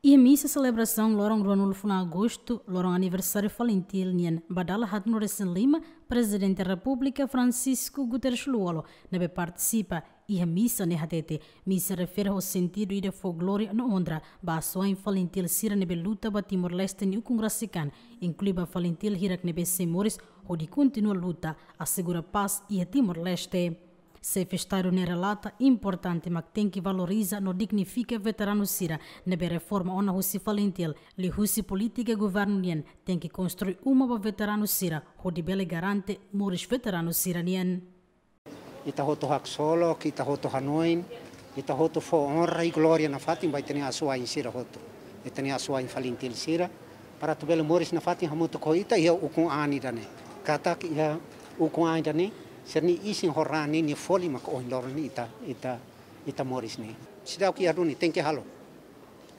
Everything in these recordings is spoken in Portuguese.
a missa celebração lorong Ronul na agosto, lorong aniversário falentil nien badala Hatnores em Lima, presidente da República Francisco Guterres Luolo, nebe participa a missa ne hatete, missa refere ao sentido e for glória no ondra, ba soa em falentil sira nebe luta ba Timor-Leste ni o congressican, inclui ba falentil hirak nebe semores, onde continua luta, assegura paz e a Timor-Leste. Sefestário nera relata, importante, mas tem que valoriza no dignifica veterano Sira. Na reforma ona husi falentel, li husi política governo nien, tem que construir uma ba veterano Sira, hodibele garante mores veterano Sira nien. Ita hoto hak solo, kita hoto hanoin, ita hoto fo honra e glória na fatim vai ter a sua em Sira hoto. E tem a sua em falentel Sira, para tu bele mores na fatin hamuto koita, ia ukun anidane. Katak ia ukun anidane, se ni ising horani ni foli mak oin lor ni ita ita ita moris ni sidau ki aduni thank you halo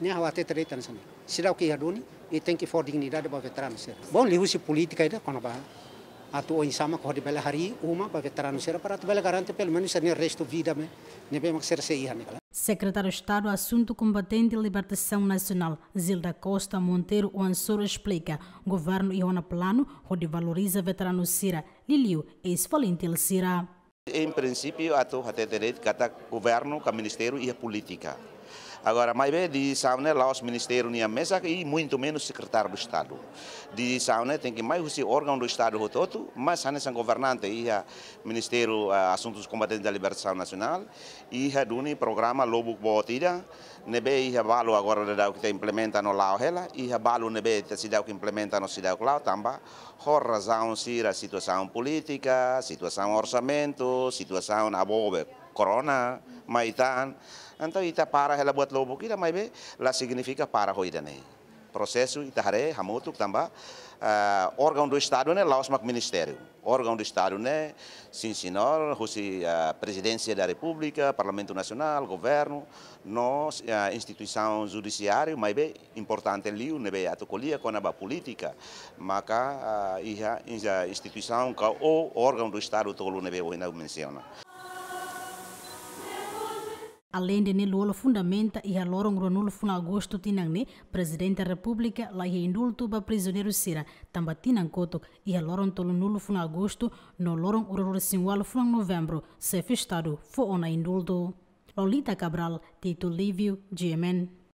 ni hawate tere tan sani sidau ki aduni i thank you for dignidade ba veterano sir bon lihusi politika ida kono ba atu oin sama ko di bela hari uma ba veterano sir para tu bela garante pel menos ni resto vida me ne be mak sir se iha Secretário de Estado Assunto Combatente e Libertação Nacional, Zilda Costa Monteiro Ansoro explica, governo Iona Plano, onde valoriza veterano Cira, Liliu, ex-valentil Cira. Em princípio, a até direito, cada governo, é o ministério e a política. Agora, mais bem, de Saúde, lá os ministérios não mesa e muito menos secretário do Estado. De Saúde tem que mais o órgão do Estado rototo, mas a são governante e a Ministério Assuntos Combatentes da Libertação Nacional e a Duni programa Lobo Botida, nebe e a Balo agora da que implementa no Lao Hela e a Balo nebe da cidade que implementa no cidade Clau Tamba, por razão se a situação política, situação orçamento, situação abobe, corona, maitan. Anto ita para hela buat lobo kita mai be la significa para hoida nei. Processo ita hare hamutuk tamba uh, órgão do Estado né laos mak ministério. Órgão do Estado né sim senhor, husi ah, presidência da República, Parlamento Nacional, governo, nós uh, instituição judiciária mai importante ali, ne né, be atokolia kona a política. Maka a, ah, iha instituição o órgão do Estado tolu ne be menciona. Além de lolo fundamenta e alorong ronul fun agosto tinang ne presidente da república la ye indulto ba prisioneiro sira tamba tinang kotok e a tolo nulo fun agosto no lorong uroror sinwalo fun novembro se estado fo ona indulto Lolita Cabral, Tito Livio, GMN.